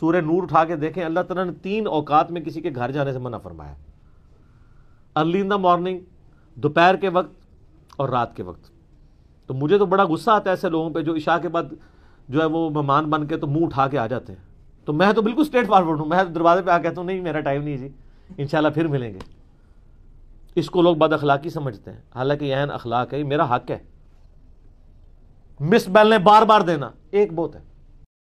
सूर्य नूर उठा के देखें अल्लाह तला ने तीन औकात में किसी के घर जाने से मना फरमाया अर्ली इन द मॉर्निंग दोपहर के वक्त और रात के वक्त तो मुझे तो बड़ा गुस्सा आता है ऐसे लोगों पे जो इशा के बाद जो है वो मेहमान बन के तो मुंह उठा के आ जाते हैं तो मैं तो बिल्कुल स्ट्रेट फॉरवर्ड हूँ मैं तो दरवाजे पे आ कहता हूँ नहीं मेरा टाइम नहीं जी इन फिर मिलेंगे इसको लोग बद अखलाकी समझते हैं हालांकि यह अखलाक है मेरा हक है मिस बैल ने बार बार देना एक बहुत है